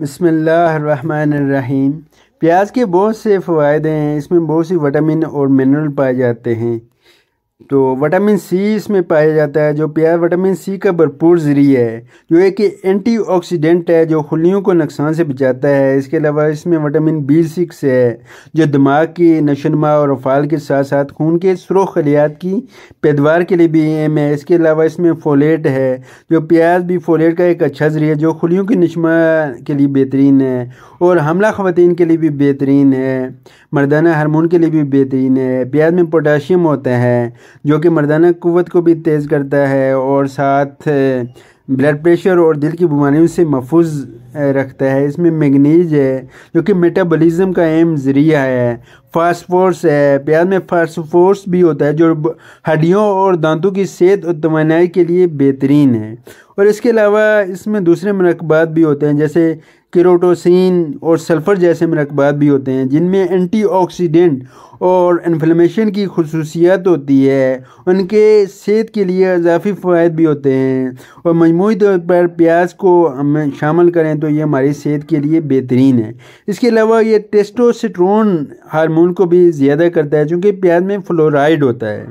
बसमीम प्याज के बहुत से फ़ायदे हैं इसमें बहुत सी विटामिन और मिनरल पाए जाते हैं तो विटामिन सी इसमें पाया जाता है जो प्याज विटामिन सी का भरपूर जरिए है जो एक एंटीऑक्सीडेंट है जो खुलियों को नुकसान से बचाता है इसके अलावा इसमें विटामिन बी सिक्स है जो दिमाग की नशोनमा और अफाल के साथ साथ खून के सरो खलियात की पैदवार के लिए भी अहम है इसके अलावा इसमें फोलेट है जो प्याज भी फोलेट का एक अच्छा ज़रिया जो खुलियों की नशमा के लिए बेहतरीन है और हमला ख़वान के लिए भी बेहतरीन है मर्दाना हारमोन के लिए भी बेहतरीन है प्याज में पोटाशियम होता है जो कि मर्दाना क़वत को भी तेज़ करता है और साथ ब्लड प्रेशर और दिल की बीमारियों से महफूज रखता है इसमें मैगनीज है जो कि मेटाबॉलिज्म का अहम ज़रिया है फास्फोर्स है प्याज में फास्फोर्स भी होता है जो हड्डियों और दांतों की सेहत और तोानाई के लिए बेहतरीन है और इसके अलावा इसमें दूसरे मरकबात भी होते हैं जैसे किरोटोसिन और सल्फ़र जैसे मरकबात भी होते हैं जिनमें एंटीऑक्सीडेंट और इन्फ्लेमेशन की खसूसियात होती है उनके सेहत के लिए अजाफी फायद भी होते हैं और मजमू तौर पर प्याज को हम शामिल करें तो ये हमारी सेहत के लिए बेहतरीन है इसके अलावा ये टेस्टोसट्रोन हारमोन को भी ज़्यादा करता है चूँकि प्याज में फ्लोराइड होता है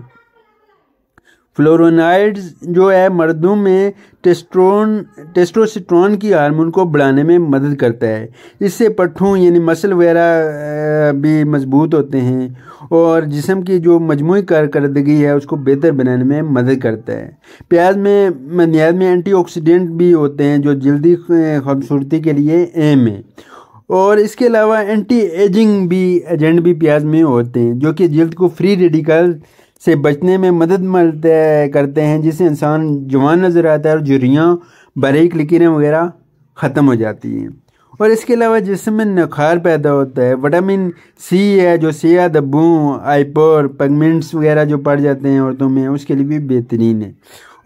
फ्लोरोनाइड्स जो है मर्दों में टेस्ट्रोन टेस्टोस्ट्रॉन की हार्मोन को बढ़ाने में मदद करता है इससे पट्ठों यानी मसल वगैरह भी मजबूत होते हैं और जिसम की जो मजमू कारदगी है उसको बेहतर बनाने में मदद करता है प्याज में मनियाद में एंटीऑक्सीडेंट भी होते हैं जो जल्दी खूबसूरती के लिए एम है और इसके अलावा एंटी एजिंग भी एजेंट भी प्याज में होते हैं जो कि जल्द को फ्री रेडिकल से बचने में मदद मिलते करते हैं जिससे इंसान जवान नज़र आता है और जुरियाँ बारीक लकीरें वगैरह ख़त्म हो जाती हैं और इसके अलावा जिसम में नखार पैदा होता है विटामिन सी है जो सिया दब्बों आईपोर पगमेंट्स वगैरह जो पड़ जाते हैं औरतों में उसके लिए भी बेहतरीन है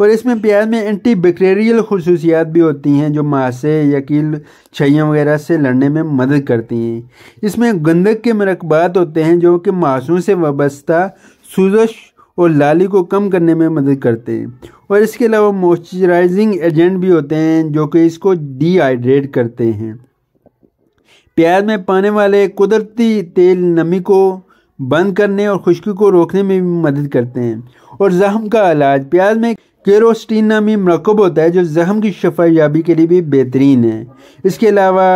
और इसमें प्याज में एंटी बैक्टेरियल खसूसियात भी होती हैं जो मासे यकील छियाँ वगैरह से लड़ने में मदद करती हैं इसमें गंदक के मरकबात होते हैं जो कि मासूम से वाबस्ता सूजश और लाली को कम करने में मदद करते हैं और इसके अलावा मॉइस्चराइजिंग एजेंट भी होते हैं जो कि इसको डिहाइड्रेट करते हैं प्याज में पाने वाले कुदरती तेल नमी को बंद करने और खुश्की को रोकने में भी मदद करते हैं और जहम का इलाज प्याज में केरोस्टीन नामी मरकब होता है जो जहम की शफायाबी के लिए भी बेहतरीन है इसके अलावा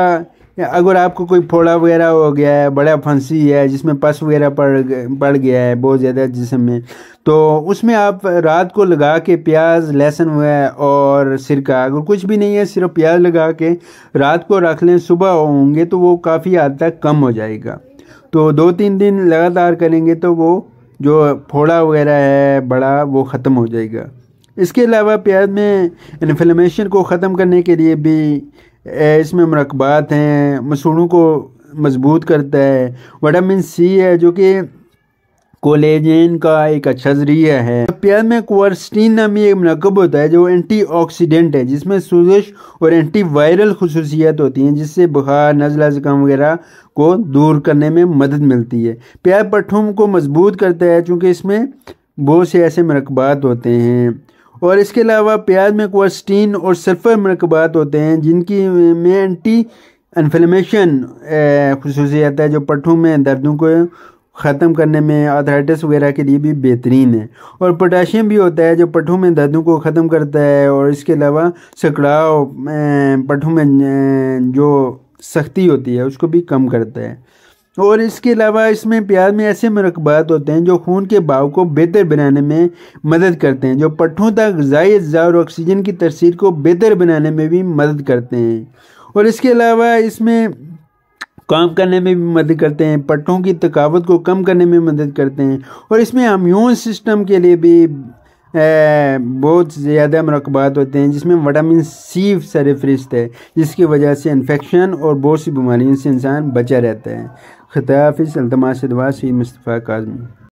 अगर आपको कोई फोड़ा वगैरह हो गया है बड़ा फंसी है जिसमें पस वगैरह पड़ पड़ गया है बहुत ज़्यादा जिसम में तो उसमें आप रात को लगा के प्याज लहसुन वगैरह और सिरका अगर कुछ भी नहीं है सिर्फ प्याज लगा के रात को रख लें सुबह होंगे तो वो काफ़ी हद तक कम हो जाएगा तो दो तीन दिन लगातार करेंगे तो वो जो फोड़ा वगैरह है बड़ा वो ख़त्म हो जाएगा इसके अलावा प्याज में इन्फ्लेमेशन को ख़त्म करने के लिए भी इसमें मरकबात हैं मसूड़ों को मजबूत करता है वटामिन सी है जो कि कोलेजन का एक अच्छा जरिया है प्याज में क्वारस्टीन नामी एक मनकब होता है जो एंटी ऑक्सीडेंट है जिसमें सूजश और एंटी वायरल खसूसियात होती हैं जिससे बुखार नज़ला ज़ुकाम वगैरह को दूर करने में मदद मिलती है प्याज पट्ठों को मजबूत करता है चूँकि इसमें बहुत से ऐसे मरकबात होते हैं और इसके अलावा प्याज में क्वास्टीन और सल्फ़र मरकबात होते हैं जिनकी में एंटी इन्फ्लेमेशन खसूसियात है जो पट्ठों में दर्दों को ख़त्म करने में आर्थराइटिस वगैरह के लिए भी बेहतरीन है और पोटाशियम भी होता है जो पट्ठों में दर्दों को ख़त्म करता है और इसके अलावा सकड़ाव पट्ठों में जो सख्ती होती है उसको भी कम करता है और इसके अलावा इसमें प्याज में ऐसे मरकबात होते हैं जो खून के भाव को बेहतर बनाने में मदद करते हैं जो पट्ठों तक गजाई अज्जा और ऑक्सीजन की तरसीर को बेहतर बनाने में भी मदद करते हैं और इसके अलावा इसमें काम करने में भी मदद करते हैं पट्टों की थकावट को कम करने में मदद करते हैं और इसमें अम्यून सिस्टम के लिए भी बहुत ज़्यादा मरकबात होते हैं जिसमें वटामिन सी सरफहरिस्त है जिसकी वजह से इन्फेक्शन और बहुत सी बीमारियों से इंसान बचा रहता है खताफ़ अलतमा से दवा सही मुस्तफ़ा काजमी